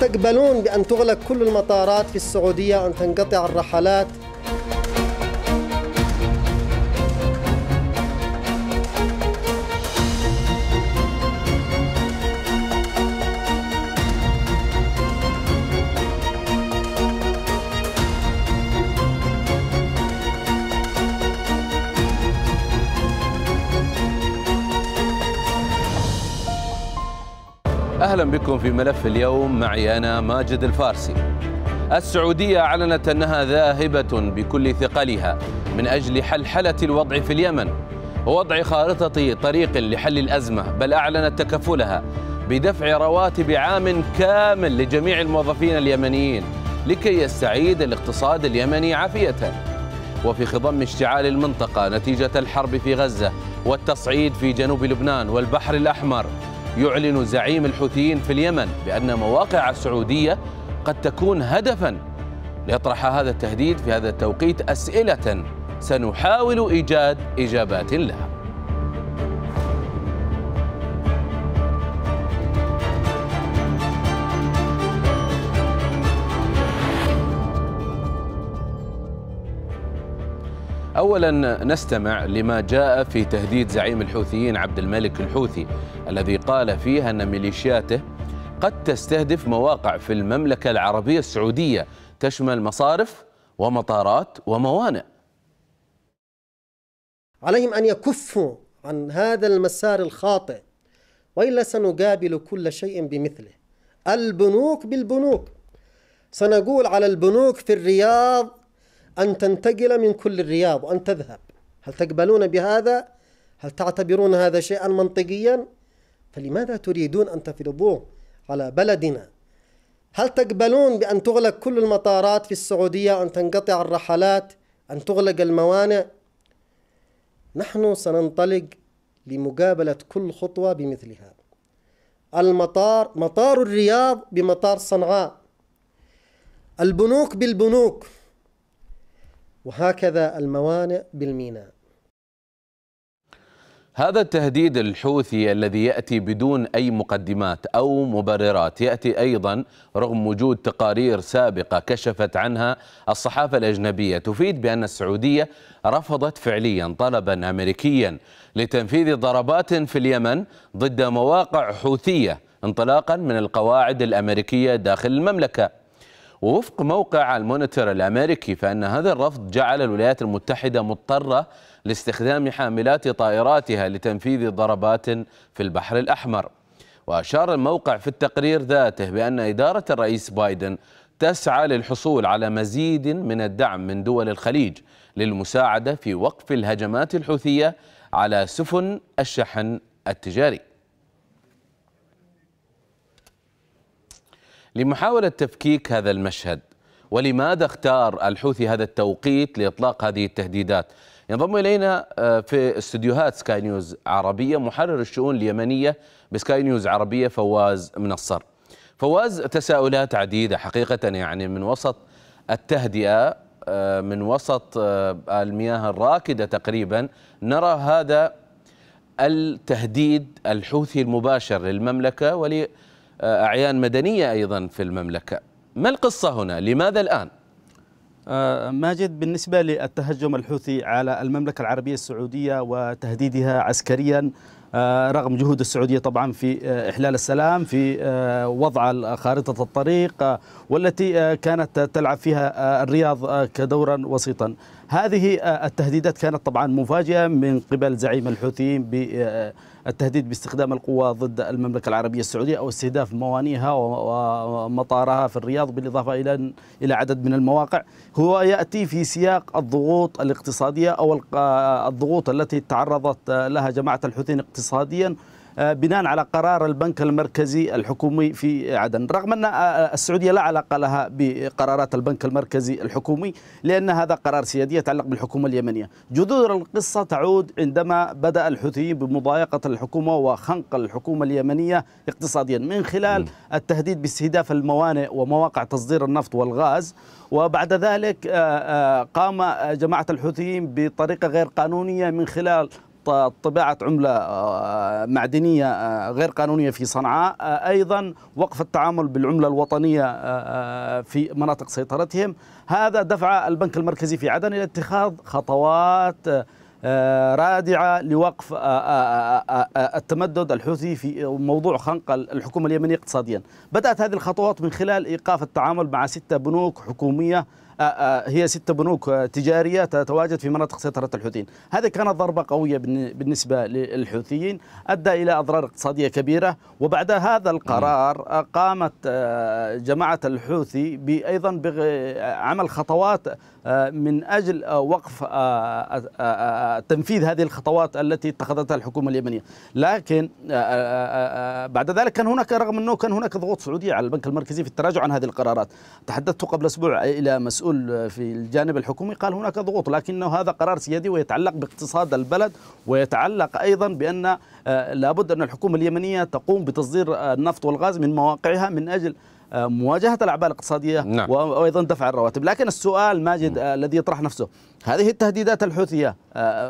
تقبلون بأن تغلق كل المطارات في السعودية وأن تنقطع الرحلات أهلا بكم في ملف اليوم معي أنا ماجد الفارسي السعودية أعلنت أنها ذاهبة بكل ثقلها من أجل حلحلة الوضع في اليمن ووضع خارطة طريق لحل الأزمة بل أعلنت تكفلها بدفع رواتب عام كامل لجميع الموظفين اليمنيين لكي يستعيد الاقتصاد اليمني عافية وفي خضم اشتعال المنطقة نتيجة الحرب في غزة والتصعيد في جنوب لبنان والبحر الأحمر يعلن زعيم الحوثيين في اليمن بأن مواقع السعودية قد تكون هدفا ليطرح هذا التهديد في هذا التوقيت أسئلة سنحاول إيجاد إجابات لها أولا نستمع لما جاء في تهديد زعيم الحوثيين عبد الملك الحوثي الذي قال فيه أن ميليشياته قد تستهدف مواقع في المملكة العربية السعودية تشمل مصارف ومطارات وموانئ عليهم أن يكفوا عن هذا المسار الخاطئ وإلا سنقابل كل شيء بمثله البنوك بالبنوك سنقول على البنوك في الرياض أن تنتقل من كل الرياض وأن تذهب هل تقبلون بهذا؟ هل تعتبرون هذا شيئا منطقيا؟ فلماذا تريدون أن تفرضوه على بلدنا؟ هل تقبلون بأن تغلق كل المطارات في السعودية أن تنقطع الرحلات أن تغلق الموانئ؟ نحن سننطلق لمقابلة كل خطوة بمثلها المطار مطار الرياض بمطار صنعاء البنوك بالبنوك وهكذا الموانئ بالميناء هذا التهديد الحوثي الذي ياتي بدون اي مقدمات او مبررات ياتي ايضا رغم وجود تقارير سابقه كشفت عنها الصحافه الاجنبيه تفيد بان السعوديه رفضت فعليا طلبا امريكيا لتنفيذ ضربات في اليمن ضد مواقع حوثيه انطلاقا من القواعد الامريكيه داخل المملكه ووفق موقع المونيتور الأمريكي فأن هذا الرفض جعل الولايات المتحدة مضطرة لاستخدام حاملات طائراتها لتنفيذ ضربات في البحر الأحمر وأشار الموقع في التقرير ذاته بأن إدارة الرئيس بايدن تسعى للحصول على مزيد من الدعم من دول الخليج للمساعدة في وقف الهجمات الحوثية على سفن الشحن التجاري لمحاولة تفكيك هذا المشهد ولماذا اختار الحوثي هذا التوقيت لإطلاق هذه التهديدات ينضم إلينا آه، في استديوهات سكاي نيوز عربية محرر الشؤون اليمنية بسكاي نيوز عربية فواز منصر فواز تساؤلات عديدة حقيقة يعني من وسط التهدئة آه، من وسط آه، المياه الراكدة تقريبا نرى هذا التهديد الحوثي المباشر للمملكة ولي آه، أعيان مدنية أيضا في المملكة ما القصة هنا لماذا الآن؟ آه، ماجد بالنسبة للتهجم الحوثي على المملكة العربية السعودية وتهديدها عسكريا آه، رغم جهود السعودية طبعا في إحلال السلام في وضع خارطة الطريق والتي كانت تلعب فيها الرياض كدورا وسيطا هذه آه، التهديدات كانت طبعا مفاجئة من قبل زعيم الحوثيين بالتهديد آه، آه، باستخدام القوة ضد المملكة العربية السعودية أو استهداف موانئها ومطارها في الرياض بالإضافة إلى إلى عدد من المواقع هو يأتي في سياق الضغوط الاقتصادية أو الضغوط التي تعرضت لها جماعة الحوثيين اقتصاديا آه، بناء على قرار البنك المركزي الحكومي في عدن رغم أن آه، آه، السعودية لا علاقة لها بقرارات البنك المركزي الحكومي لأن هذا قرار سيادي يتعلق بالحكومة اليمنية جذور القصة تعود عندما بدأ الحوثيين بمضايقة الحكومة وخنق الحكومة اليمنية اقتصاديا من خلال التهديد باستهداف الموانئ ومواقع تصدير النفط والغاز وبعد ذلك قام جماعة الحوثيين بطريقة غير قانونية من خلال طباعة عملة آه، معدنية آه، غير قانونية في صنعاء آه، أيضا وقف التعامل بالعملة الوطنية في مناطق سيطرتهم هذا دفع البنك المركزي في عدن إلى اتخاذ خطوات رادعة لوقف التمدد الحوثي في موضوع خنق الحكومة اليمنية اقتصاديا بدأت هذه الخطوات من خلال إيقاف التعامل مع ستة بنوك حكومية آه، آه، هي ست بنوك آه، تجارية تتواجد في مناطق سيطرة الحوثيين هذه كانت ضربة قوية بالنسبة للحوثيين أدى إلى أضرار اقتصادية كبيرة وبعد هذا القرار قامت جماعة الحوثي أيضا بعمل خطوات من أجل وقف تنفيذ هذه الخطوات التي اتخذتها الحكومة اليمنية لكن بعد ذلك كان هناك رغم أنه كان هناك ضغوط سعودية على البنك المركزي في التراجع عن هذه القرارات تحدثت قبل أسبوع إلى مسؤول مسؤول في الجانب الحكومي قال هناك ضغوط لكنه هذا قرار سيادي ويتعلق باقتصاد البلد ويتعلق أيضا بأن آه، لابد أن الحكومة اليمنية تقوم بتصدير آه، النفط والغاز من مواقعها من أجل آه، مواجهة الأعباء الاقتصادية نعم. وأيضا دفع الرواتب لكن السؤال ماجد نعم. الذي يطرح نفسه هذه التهديدات الحوثية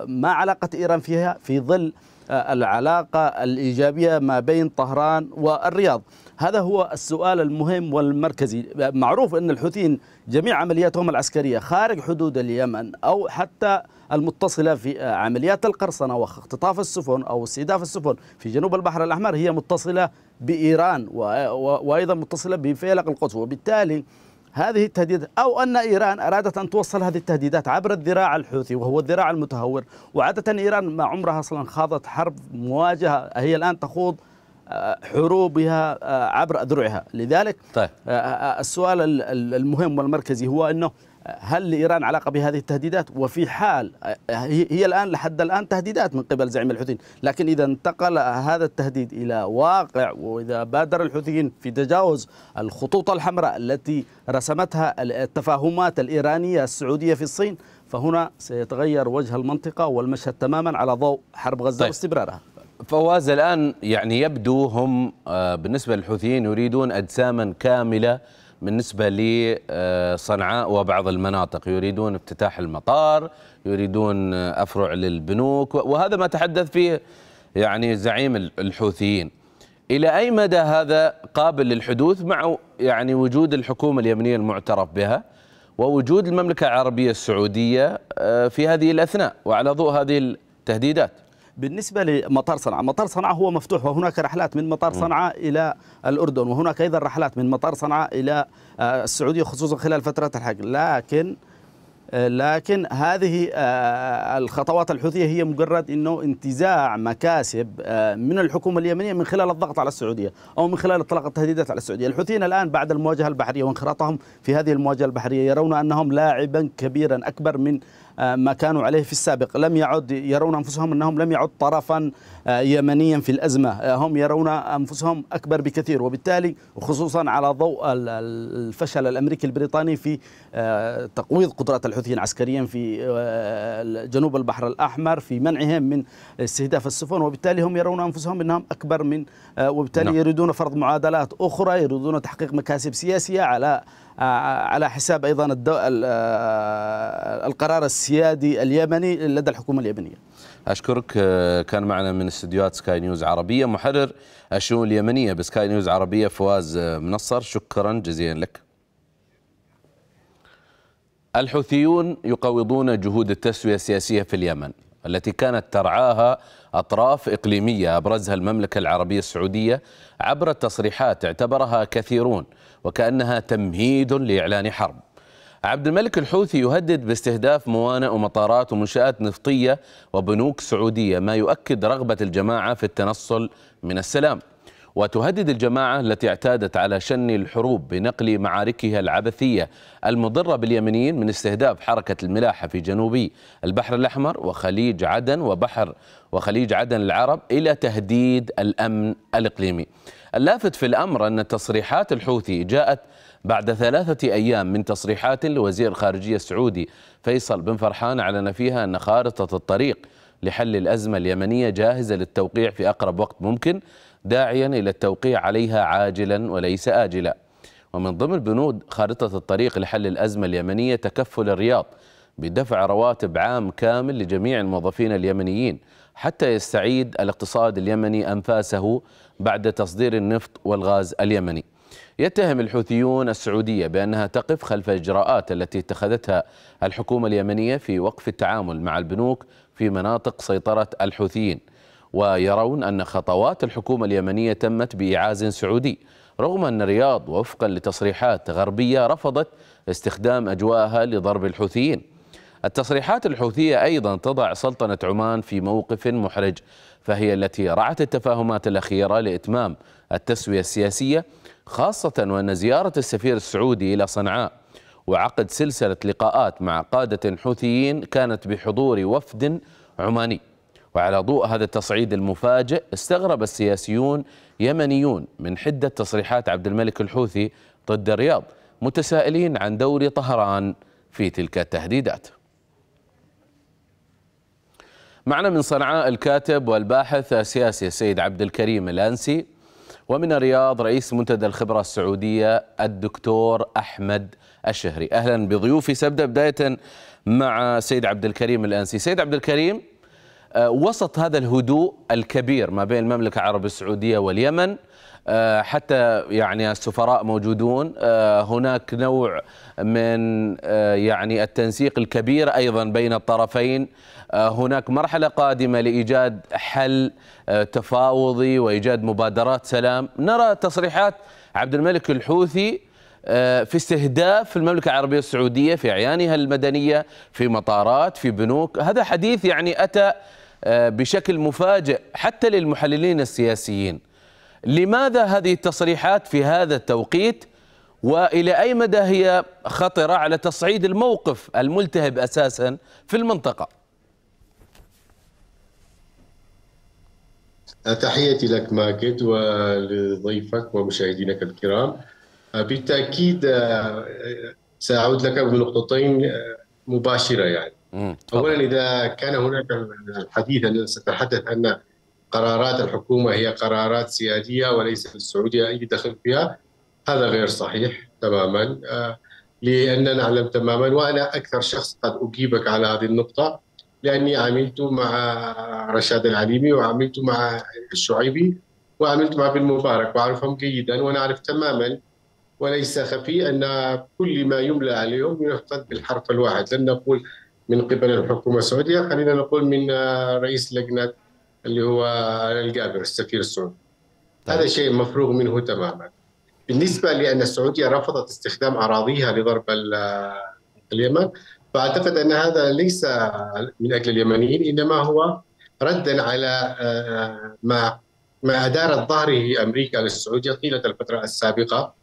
ما علاقة إيران فيها في ظل آه، العلاقة الإيجابية ما بين طهران والرياض هذا هو السؤال المهم والمركزي معروف أن الحوثيين جميع عملياتهم العسكرية خارج حدود اليمن أو حتى المتصلة في آه، عمليات القرصنة واختطاف السفن أو استهداف السفن في جنوب البحر الأحمر هي متصلة بإيران آه، وأيضا متصلة بفيلق القدس وبالتالي هذه التهديدات أو أن إيران أرادت أن توصل هذه التهديدات عبر الذراع الحوثي وهو الذراع المتهور وعادة إيران ما عمرها أصلا خاضت حرب مواجهة هي الآن تخوض حروبها آه، عبر أذرعها لذلك طيب. آه، آه، السؤال المهم والمركزي هو أنه هل لإيران علاقة بهذه التهديدات وفي حال هي الآن لحد الآن تهديدات من قبل زعيم الحوثيين لكن إذا انتقل هذا التهديد إلى واقع وإذا بادر الحوثيين في تجاوز الخطوط الحمراء التي رسمتها التفاهمات الإيرانية السعودية في الصين فهنا سيتغير وجه المنطقة والمشهد تماما على ضوء حرب غزة طيب. واستمرارها فواز الآن يعني يبدو هم آه، بالنسبة للحوثيين يريدون أجساما كاملة بالنسبة لصنعاء وبعض المناطق يريدون افتتاح المطار يريدون آه، أفرع للبنوك وهذا ما تحدث فيه يعني زعيم الحوثيين إلى أي مدى هذا قابل للحدوث مع يعني وجود الحكومة اليمنية المعترف بها ووجود المملكة العربية السعودية آه، في هذه الأثناء وعلى ضوء هذه التهديدات بالنسبة لمطار صنعاء مطار صنعاء هو مفتوح وهناك رحلات من مطار صنعاء إلى الأردن وهناك أيضا رحلات من مطار صنعاء إلى آه، السعودية خصوصا خلال فترة الحج لكن آه، لكن هذه آه، الخطوات الحوثية هي مجرد أنه انتزاع مكاسب من الحكومة اليمنية من خلال الضغط على السعودية أو من خلال إطلاق التهديدات على السعودية الحوثيين الآن بعد المواجهة البحرية وانخراطهم في هذه المواجهة البحرية يرون أنهم لاعبا كبيرا أكبر من آه، ما كانوا عليه في السابق لم يعد يرون أنفسهم أنهم لم يعد طرفا آه، يمنيا في الأزمة آه، هم يرون أنفسهم أكبر بكثير وبالتالي وخصوصا على ضوء الفشل الأمريكي البريطاني في تقويض قدرات الحوثيين عسكريا في جنوب البحر الأحمر في منعهم من استهداف السفن وبالتالي هم يرون أنفسهم أنهم أكبر من وبالتالي نعم. يريدون فرض معادلات أخرى يريدون تحقيق مكاسب سياسية على على حساب أيضا القرار السياسي السيادي اليمني لدى الحكومة اليمنية أشكرك آه، كان معنا من استديوهات سكاي نيوز عربية محرر الشؤون اليمنية بسكاي نيوز عربية فواز آه، منصر شكرا جزيلا لك الحوثيون يقوضون جهود التسوية السياسية في اليمن التي كانت ترعاها أطراف إقليمية أبرزها المملكة العربية السعودية عبر تصريحات اعتبرها كثيرون وكأنها تمهيد لإعلان حرب عبد الملك الحوثي يهدد باستهداف موانئ ومطارات ومنشآت نفطية وبنوك سعودية ما يؤكد رغبة الجماعة في التنصل من السلام وتهدد الجماعة التي اعتادت على شن الحروب بنقل معاركها العبثية المضرة باليمنيين من استهداف حركة الملاحة في جنوبي البحر الأحمر وخليج عدن وبحر وخليج عدن العرب إلى تهديد الأمن الإقليمي اللافت في الأمر أن تصريحات الحوثي جاءت بعد ثلاثة أيام من تصريحات لوزير الخارجية السعودي فيصل بن فرحان أعلن فيها أن خارطة الطريق لحل الأزمة اليمنية جاهزة للتوقيع في أقرب وقت ممكن داعيا إلى التوقيع عليها عاجلا وليس آجلا ومن ضمن بنود خارطة الطريق لحل الأزمة اليمنية تكفل الرياض بدفع رواتب عام كامل لجميع الموظفين اليمنيين حتى يستعيد الاقتصاد اليمني أنفاسه بعد تصدير النفط والغاز اليمني يتهم الحوثيون السعودية بأنها تقف خلف الإجراءات التي اتخذتها الحكومة اليمنية في وقف التعامل مع البنوك في مناطق سيطرة الحوثيين ويرون أن خطوات الحكومة اليمنية تمت بإعاز سعودي رغم أن الرياض وفقا لتصريحات غربية رفضت استخدام أجواءها لضرب الحوثيين التصريحات الحوثية أيضا تضع سلطنة عمان في موقف محرج فهي التي رعت التفاهمات الأخيرة لإتمام التسوية السياسية خاصة وأن زيارة السفير السعودي إلى صنعاء وعقد سلسلة لقاءات مع قادة حوثيين كانت بحضور وفد عماني وعلى ضوء هذا التصعيد المفاجئ استغرب السياسيون يمنيون من حدة تصريحات عبد الملك الحوثي ضد الرياض متسائلين عن دور طهران في تلك التهديدات معنا من صنعاء الكاتب والباحث السياسي السيد عبد الكريم الأنسي ومن الرياض رئيس منتدى الخبرة السعودية الدكتور أحمد الشهري أهلا بضيوفي سأبدأ بداية مع سيد عبد الكريم الأنسي سيد عبد الكريم آه، وسط هذا الهدوء الكبير ما بين المملكة العربية السعودية واليمن آه، حتى يعني السفراء موجودون آه، هناك نوع من يعني التنسيق الكبير ايضا بين الطرفين هناك مرحله قادمه لايجاد حل تفاوضي وايجاد مبادرات سلام نرى تصريحات عبد الملك الحوثي في استهداف المملكة العربية السعودية في أعيانها المدنية في مطارات في بنوك هذا حديث يعني أتى آه، بشكل مفاجئ حتى للمحللين السياسيين لماذا هذه التصريحات في هذا التوقيت والى اي مدى هي خطره على تصعيد الموقف الملتهب اساسا في المنطقه تحياتي لك ماجد ولضيفك ومشاهدينك الكرام بالتاكيد آه، ساعود لك بنقطتين آه، مباشره يعني اولا اذا كان هناك الحديث اننا سنتحدث ان قرارات الحكومه هي قرارات سياديه وليس للسعوديه اي دخل فيها هذا غير صحيح تماما آه، لاننا نعلم تماما وانا اكثر شخص قد اجيبك على هذه النقطه لاني عملت مع رشاد العليمي وعملت مع الشعيبي وعملت مع بن مبارك واعرفهم جيدا ونعرف تماما وليس خفي ان كل ما يملى عليهم ينفذ بالحرف الواحد لن نقول من قبل الحكومه السعوديه خلينا نقول من آه، رئيس لجنه اللي هو الجابر السفير السعودي طيب. هذا شيء مفروغ منه تماما بالنسبه لان السعوديه رفضت استخدام اراضيها لضرب آه، اليمن فاعتقد ان هذا ليس من اجل اليمنيين انما هو ردا على آه، ما ما ادارت ظهره امريكا للسعوديه طيله الفتره السابقه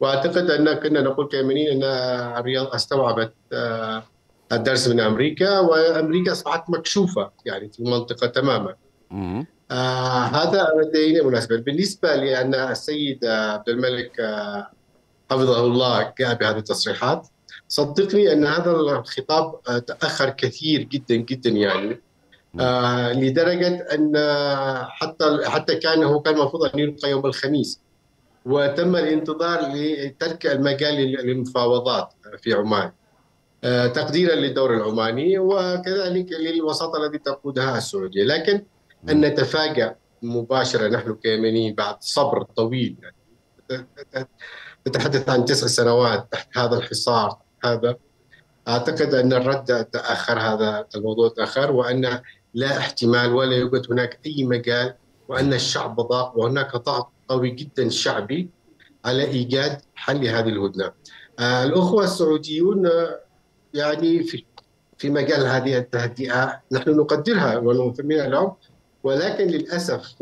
واعتقد ان كنا نقول كيمنيين ان الرياض استوعبت الدرس من امريكا وامريكا اصبحت مكشوفه يعني في المنطقه تماما. آه هذا لدينا مناسبه بالنسبه لان السيد عبد الملك آه، حفظه الله جاء بهذه التصريحات صدقني ان هذا الخطاب آه، تاخر كثير جدا جدا يعني آه لدرجه ان آه، حتى حتى كان هو كان المفروض ان يلقى يوم الخميس وتم الانتظار لترك المجال للمفاوضات في عمان آه، تقديرا للدور العماني وكذلك للوساطه التي تقودها السعوديه، لكن ان نتفاجا مباشره نحن كيمنيين بعد صبر طويل نتحدث عن تسع سنوات تحت هذا الحصار هذا اعتقد ان الرد تاخر هذا الموضوع تاخر وان لا احتمال ولا يوجد هناك اي مجال وان الشعب ضاق وهناك ضغط قوي جدا شعبي على ايجاد حل هذه الهدنه. آه، الاخوه السعوديون يعني في في مجال هذه التهدئه نحن نقدرها ونثمنها لهم ولكن للاسف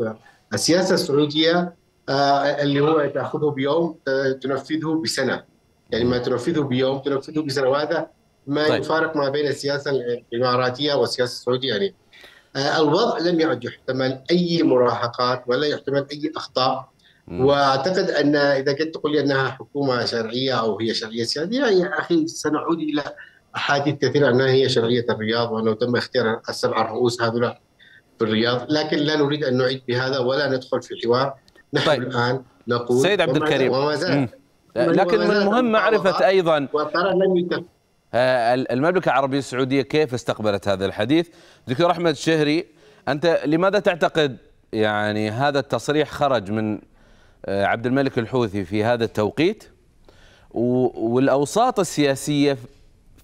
السياسه السعوديه آه، اللي هو تاخذه بيوم آه، تنفذه بسنه يعني ما تنفذه بيوم تنفذه بسنه وهذا ما طيب. يفارق ما بين السياسه الاماراتيه والسياسه السعوديه يعني آه، الوضع لم يعد يحتمل اي مراهقات ولا يحتمل اي اخطاء واعتقد ان اذا كنت تقول لي انها حكومه شرعيه او هي شرعيه سياسيه يعني يا اخي سنعود الى احاديث كثيره انها هي شرعيه الرياض وانه تم اختيار السبع رؤوس هذولا في الرياض، لكن لا نريد ان نعيد بهذا ولا ندخل في حوار نحن طيب. الان نقول سيد عبد الكريم وما زال لكن من المهم معرفه ايضا آه، المملكة العربية السعودية كيف استقبلت هذا الحديث دكتور أحمد شهري أنت لماذا تعتقد يعني هذا التصريح خرج من آه، عبد الملك الحوثي في هذا التوقيت والأوساط السياسية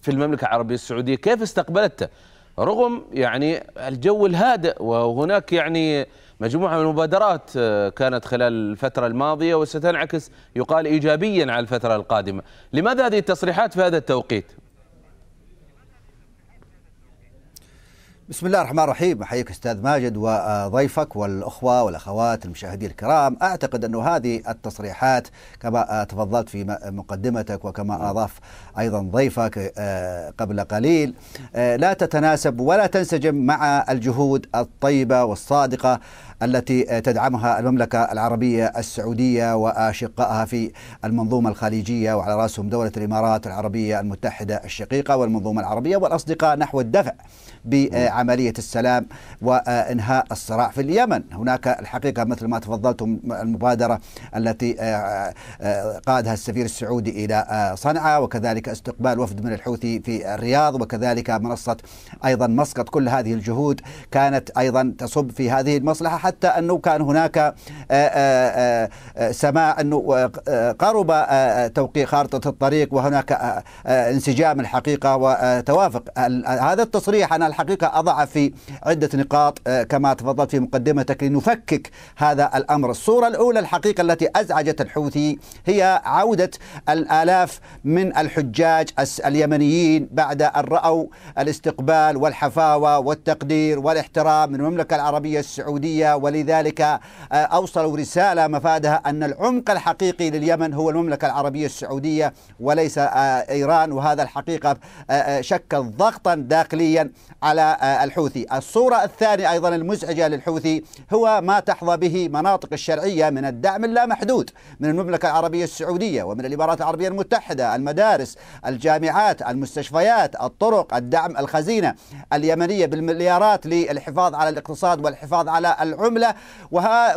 في المملكة العربية السعودية كيف استقبلته رغم يعني الجو الهادئ وهناك يعني مجموعة من المبادرات آه، كانت خلال الفترة الماضية وستنعكس يقال إيجابيا على الفترة القادمة لماذا هذه التصريحات في هذا التوقيت بسم الله الرحمن الرحيم احييك استاذ ماجد وضيفك والاخوه والاخوات المشاهدين الكرام اعتقد انه هذه التصريحات كما تفضلت في مقدمتك وكما نعم. اضاف ايضا ضيفك آه، قبل قليل آه، لا تتناسب ولا تنسجم مع الجهود الطيبه والصادقه التي تدعمها المملكه العربيه السعوديه واشقائها في المنظومه الخليجيه وعلى راسهم دوله الامارات العربيه المتحده الشقيقه والمنظومه العربيه والاصدقاء نحو الدفع ب آه، نعم. عملية السلام وإنهاء الصراع في اليمن هناك الحقيقة مثل ما تفضلتم المبادرة التي آه، آه، قادها السفير السعودي إلى آه، صنعاء وكذلك استقبال وفد من الحوثي في الرياض وكذلك منصة أيضا مسقط كل هذه الجهود كانت أيضا تصب في هذه المصلحة حتى أنه كان هناك سماع أنه قرب توقيع خارطة الطريق وهناك انسجام الحقيقة وتوافق هذا التصريح أنا الحقيقة وضع في عدة نقاط آه، كما تفضلت في مقدمتك لنفكك هذا الأمر الصورة الأولى الحقيقة التي أزعجت الحوثي هي عودة الآلاف من الحجاج اليمنيين بعد أن رأوا الاستقبال والحفاوة والتقدير والاحترام من المملكة العربية السعودية ولذلك آه، أوصلوا رسالة مفادها أن العمق الحقيقي لليمن هو المملكة العربية السعودية وليس آه، إيران وهذا الحقيقة شكل ضغطا داخليا على الحوثي الصورة الثانية أيضا المزعجة للحوثي هو ما تحظى به مناطق الشرعية من الدعم اللامحدود من المملكة العربية السعودية ومن الإمارات العربية المتحدة المدارس الجامعات المستشفيات الطرق الدعم الخزينة اليمنية بالمليارات للحفاظ على الاقتصاد والحفاظ على العملة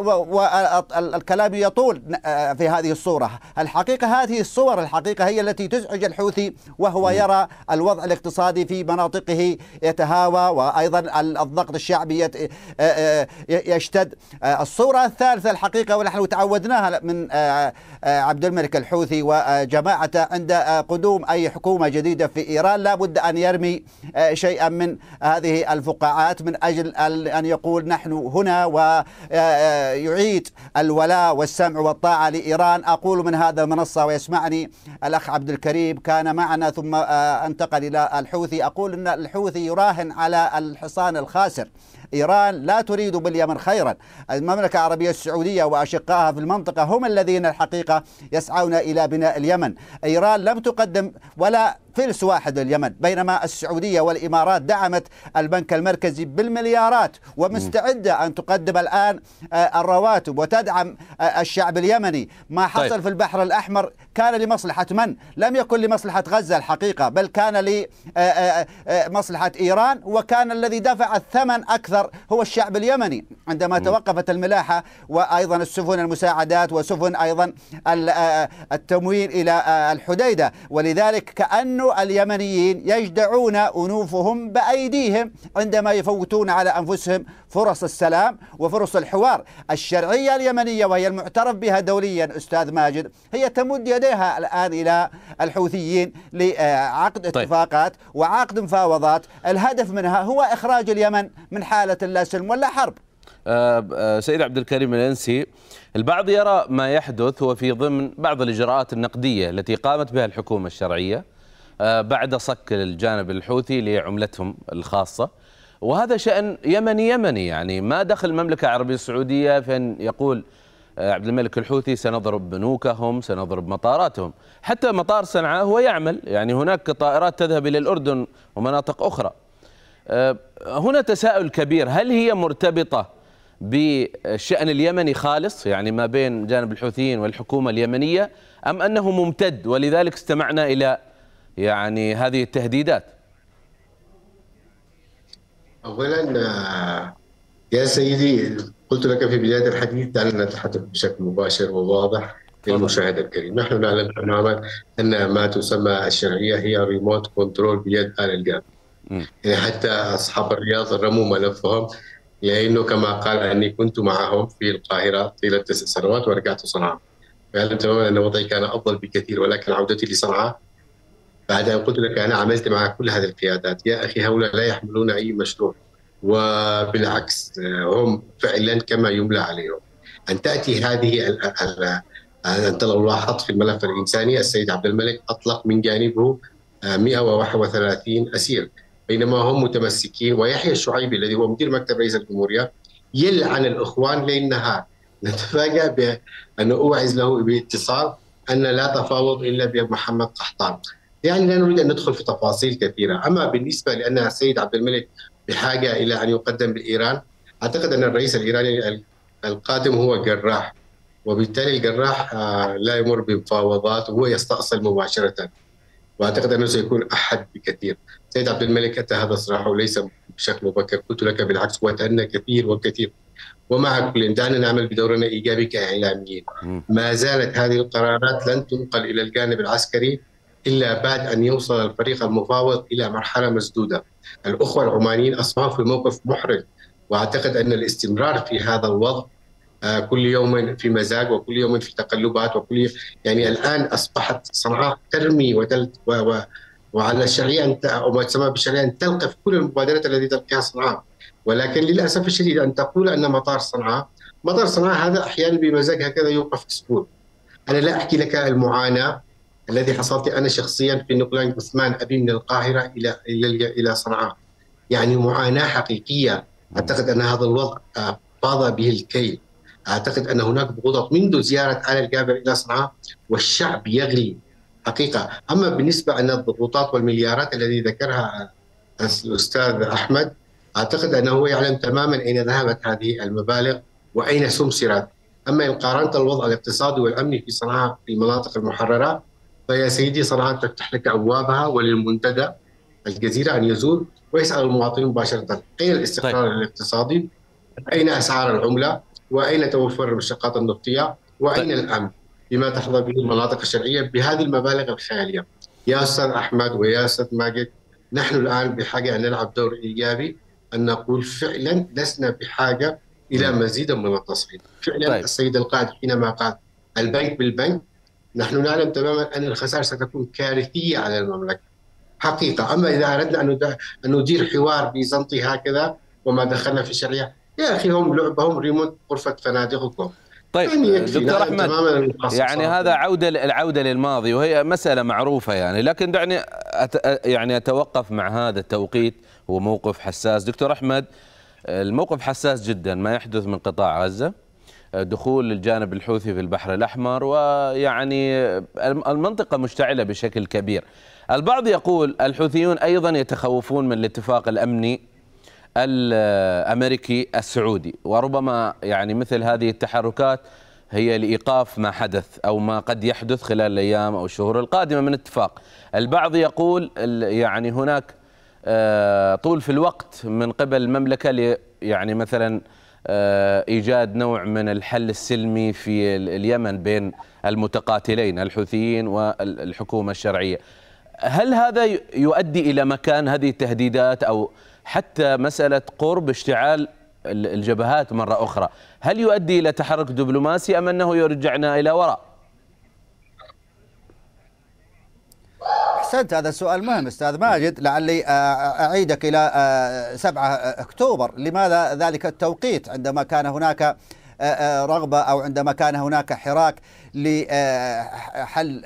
والكلام يطول آه، في هذه الصورة الحقيقة هذه الصور الحقيقة هي التي تزعج الحوثي وهو يرى الوضع الاقتصادي في مناطقه يتهاوى أيضا الضغط الشعبي آه، آه، يشتد آه، الصورة الثالثة الحقيقة ونحن تعودناها من عبد الملك الحوثي وجماعته عند قدوم أي حكومة جديدة في إيران لا بد أن يرمي شيئا من هذه الفقاعات من أجل أن يقول نحن هنا ويعيد الولاء والسمع والطاعة لإيران أقول من هذا المنصة ويسمعني الأخ عبد الكريم كان معنا ثم انتقل إلى الحوثي أقول أن الحوثي يراهن على الحصان الخاسر إيران لا تريد باليمن خيرا المملكة العربية السعودية وأشقائها في المنطقة هم الذين الحقيقة يسعون إلى بناء اليمن إيران لم تقدم ولا فلس واحد لليمن بينما السعودية والإمارات دعمت البنك المركزي بالمليارات ومستعدة أن تقدم الآن آه، الرواتب وتدعم آه، الشعب اليمني ما طيب. حصل طيب. في البحر الأحمر كان لمصلحة من؟ لم يكن لمصلحة غزة الحقيقة بل كان لمصلحة آه، إيران وكان الذي دفع الثمن أكثر الأكثر هو الشعب اليمني عندما توقفت الملاحة وأيضا السفن المساعدات وسفن أيضا آه، آه، التموين إلى آه، الحديدة ولذلك كانه اليمنيين يجدعون أنوفهم بأيديهم عندما يفوتون على أنفسهم فرص السلام وفرص الحوار الشرعية اليمنية وهي المعترف بها دوليا أستاذ ماجد هي تمد يديها الآن إلى الحوثيين لعقد طيب. اتفاقات وعقد مفاوضات الهدف منها هو إخراج اليمن من حالة لا سلم ولا حرب آه، آه، سيد عبد الكريم الانسي البعض يرى ما يحدث هو في ضمن بعض الاجراءات النقديه التي قامت بها الحكومه الشرعيه آه، بعد صك الجانب الحوثي لعملتهم الخاصه وهذا شان يمني يمني يعني ما دخل المملكه العربيه السعوديه في ان يقول آه، عبد الملك الحوثي سنضرب بنوكهم سنضرب مطاراتهم حتى مطار صنعاء هو يعمل يعني هناك طائرات تذهب إلى الأردن ومناطق أخرى آه، هنا تساؤل كبير هل هي مرتبطة بالشأن اليمني خالص يعني ما بين جانب الحوثيين والحكومة اليمنية أم أنه ممتد ولذلك استمعنا إلى يعني هذه التهديدات أولا آه، يا سيدي قلت لك في بداية الحديث دعنا نتحدث بشكل مباشر وواضح للمشاهد الكريم نحن نعلم تماما أن ما تسمى الشرعية هي ريموت كنترول بيد آل الجانب يعني حتى أصحاب الرياض رموا ملفهم لأنه كما قال أني كنت معهم في القاهرة طيلة تسع سنوات ورجعت صنعاء فعلم تماما أن وضعي كان أفضل بكثير ولكن عودتي لصنعاء بعد أن قلت لك أنا عملت مع كل هذه القيادات يا أخي هؤلاء لا يحملون أي مشروع وبالعكس هم فعلا كما يملى عليهم ان تاتي هذه ال ال انت لو لاحظت في الملف الانساني السيد عبد الملك اطلق من جانبه 131 آه، اسير بينما هم متمسكين ويحيى الشعيبي الذي هو مدير مكتب رئيس الجمهوريه يلعن الاخوان ليل نهار نتفاجا بان اوعز له باتصال ان لا تفاوض الا بمحمد قحطان يعني لا نريد ان ندخل في تفاصيل كثيره اما بالنسبه لان السيد عبد الملك بحاجه الى ان يقدم لايران اعتقد ان الرئيس الايراني القادم هو جراح وبالتالي الجراح آه، لا يمر بمفاوضات وهو يستأصل مباشره واعتقد انه سيكون احد بكثير سيد عبد الملك اتى هذا صراحه وليس بشكل مبكر قلت لك بالعكس واتأنى كثير وكثير ومع كل دعنا نعمل بدورنا ايجابي كاعلاميين ما زالت هذه القرارات لن تنقل الى الجانب العسكري إلا بعد أن يوصل الفريق المفاوض إلى مرحلة مسدودة الأخوة العمانيين أصبحوا في موقف محرج وأعتقد أن الاستمرار في هذا الوضع آه، كل يوم في مزاج وكل يوم في تقلبات وكل يوم يعني الآن أصبحت صنعاء ترمي وتلت و و وعلى الشرعية أو ما تسمى بالشرعية أن تلقف كل المبادرات التي تلقيها صنعاء ولكن للأسف الشديد أن تقول أن مطار صنعاء مطار صنعاء هذا أحيانا بمزاج هكذا يوقف أسبوع أنا لا أحكي لك المعاناة الذي حصلت انا شخصيا في نقلان عثمان ابي من القاهره الى الى الى صنعاء يعني معاناه حقيقيه اعتقد ان هذا الوضع فاض آه، به الكيل اعتقد ان هناك ضغوطات منذ زياره ال الجابر الى صنعاء والشعب يغلي حقيقه اما بالنسبه ان الضغوطات والمليارات التي ذكرها آه، الاستاذ احمد اعتقد انه هو يعلم تماما اين ذهبت هذه المبالغ واين سمسرت اما ان قارنت الوضع الاقتصادي والامني في صنعاء في المناطق المحرره فيا طيب سيدي صنعاء تفتح لك ابوابها وللمنتدى الجزيره ان يزور ويسال المواطنين مباشره اين الاستقرار طيب. الاقتصادي؟ اين اسعار العمله؟ واين توفر المشتقات النفطيه؟ واين طيب. الامن؟ بما تحظى به المناطق الشرعيه بهذه المبالغ الخياليه. يا استاذ احمد ويا استاذ ماجد نحن الان بحاجه ان نلعب دور ايجابي ان نقول فعلا لسنا بحاجه الى طيب. مزيد من التصعيد. فعلا طيب. السيد القائد حينما قال البنك بالبنك نحن نعلم تماما أن الخسائر ستكون كارثية على المملكة حقيقة أما إذا أردنا أن ندير حوار بيزنطي هكذا وما دخلنا في الشرعية يا أخي هم لعبهم ريموت غرفة فنادقكم طيب يعني دكتور احمد يعني هذا عوده العوده للماضي وهي مساله معروفه يعني لكن دعني أت يعني اتوقف مع هذا التوقيت هو موقف حساس دكتور احمد الموقف حساس جدا ما يحدث من قطاع غزه دخول الجانب الحوثي في البحر الأحمر ويعني المنطقة مشتعلة بشكل كبير البعض يقول الحوثيون أيضا يتخوفون من الاتفاق الأمني الأمريكي السعودي وربما يعني مثل هذه التحركات هي لإيقاف ما حدث أو ما قد يحدث خلال الأيام أو الشهور القادمة من اتفاق البعض يقول يعني هناك آه، طول في الوقت من قبل المملكة يعني مثلا آه، ايجاد نوع من الحل السلمي في اليمن بين المتقاتلين الحوثيين والحكومه الشرعيه. هل هذا يؤدي الى مكان هذه التهديدات او حتى مساله قرب اشتعال الجبهات مره اخرى، هل يؤدي الى تحرك دبلوماسي ام انه يرجعنا الى وراء؟ أحسنت هذا السؤال مهم أستاذ ماجد لعلي آه، آه، أعيدك إلى 7 آه، أكتوبر لماذا ذلك التوقيت عندما كان هناك رغبة أو عندما كان هناك حراك لحل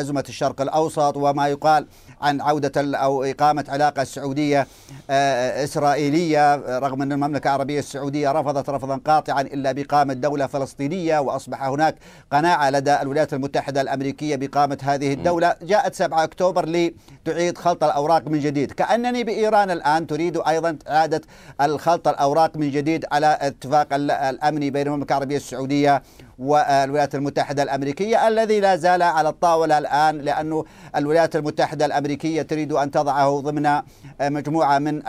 أزمة الشرق الأوسط وما يقال عن عودة أو إقامة علاقة سعودية آه، إسرائيلية رغم أن المملكة العربية السعودية رفضت رفضا قاطعا إلا بإقامة دولة فلسطينية وأصبح هناك قناعة لدى الولايات المتحدة الأمريكية بإقامة هذه الدولة جاءت 7 أكتوبر لتعيد خلط الأوراق من جديد كأنني بإيران الآن تريد أيضا إعادة الخلط الأوراق من جديد على اتفاق الأمني بين المملكة العربية السعودية والولايات المتحدة الأمريكية الذي لا زال على الطاولة الآن لأن الولايات المتحدة الأمريكية تريد أن تضعه ضمن مجموعة من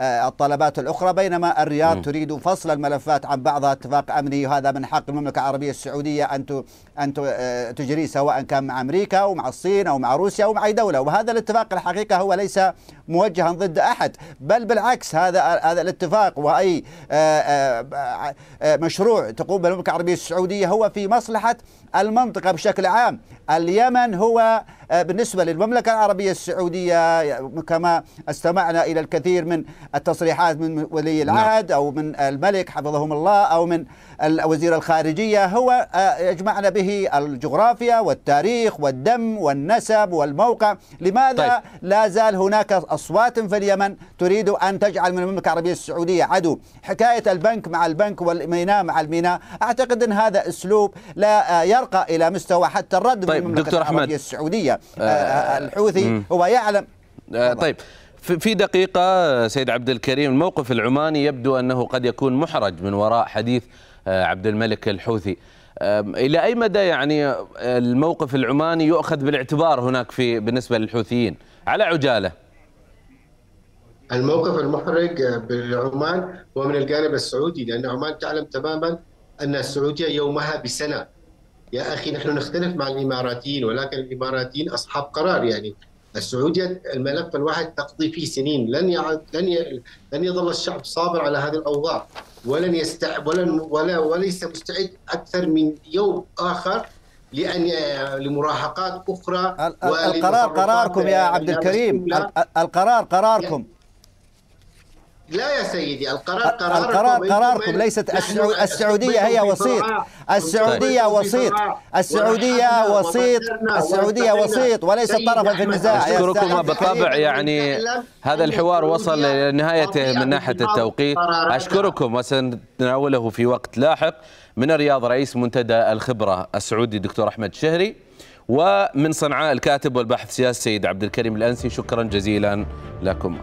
آه، الطلبات الأخرى بينما الرياض تريد فصل الملفات عن بعضها اتفاق أمني وهذا من حق المملكة العربية السعودية أن أن آه، تجريه سواء كان مع أمريكا أو مع الصين أو مع روسيا أو مع أي دولة وهذا الاتفاق الحقيقة هو ليس موجها ضد أحد بل بالعكس هذا هذا الاتفاق وأي آه، مشروع تقوم بالمملكة العربية السعودية هو في مصلحة المنطقة بشكل عام اليمن هو آه، بالنسبة للمملكة العربية السعودية كما استمعنا إلى الكثير من التصريحات من ولي نعم. العهد أو من الملك حفظهم الله أو من وزير الخارجية هو آه، يجمعنا به الجغرافيا والتاريخ والدم والنسب والموقع لماذا طيب. لا زال هناك أصوات في اليمن تريد أن تجعل من المملكة العربية السعودية عدو حكاية البنك مع البنك والميناء مع الميناء أعتقد أن هذا أسلوب لا آه، يرقى إلى مستوى حتى الرد طيب. طيب دكتور احمد السعوديه آه،, آه،, آه،, آه الحوثي مم. هو يعلم آه طيب في دقيقة سيد عبد الكريم الموقف العماني يبدو أنه قد يكون محرج من وراء حديث عبد الملك الحوثي إلى أي مدى يعني الموقف العماني يؤخذ بالاعتبار هناك في بالنسبة للحوثيين على عجالة الموقف المحرج بالعمان هو من الجانب السعودي لأن عمان تعلم تماما أن السعودية يومها بسنة يا أخي نحن نختلف مع الإماراتيين ولكن الإماراتيين أصحاب قرار يعني السعودية الملف الواحد تقضي فيه سنين لن يعد لن ي... لن يظل الشعب صابر على هذه الأوضاع ولن يست ولن ولا وليس مستعد أكثر من يوم آخر لأن لمراهقات أخرى القرار قراركم يا عبد الكريم القرار قراركم يعني لا يا سيدي القرار قرار القرار قراركم ليست السعودية هي وسيط السعودية وسيط السعودية وسيط السعودية وسيط وليس طرفا في النزاع أشكركم بالطبع يعني هذا الحوار وصل إلى نهايته من ناحية التوقيت أشكركم وسنتناوله في وقت لاحق من الرياض رئيس منتدى الخبرة السعودي دكتور أحمد شهري ومن صنعاء الكاتب والباحث السياسي سيد عبد الكريم الأنسي شكرا جزيلا لكم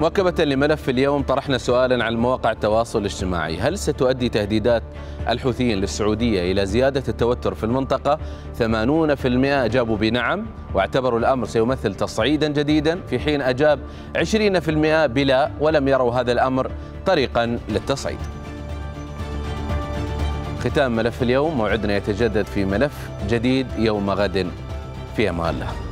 مواكبة لملف اليوم طرحنا سؤالا عن مواقع التواصل الاجتماعي هل ستؤدي تهديدات الحوثيين للسعودية إلى زيادة التوتر في المنطقة 80% أجابوا بنعم واعتبروا الأمر سيمثل تصعيدا جديدا في حين أجاب 20% بلا ولم يروا هذا الأمر طريقا للتصعيد ختام ملف اليوم موعدنا يتجدد في ملف جديد يوم غد في أمان الله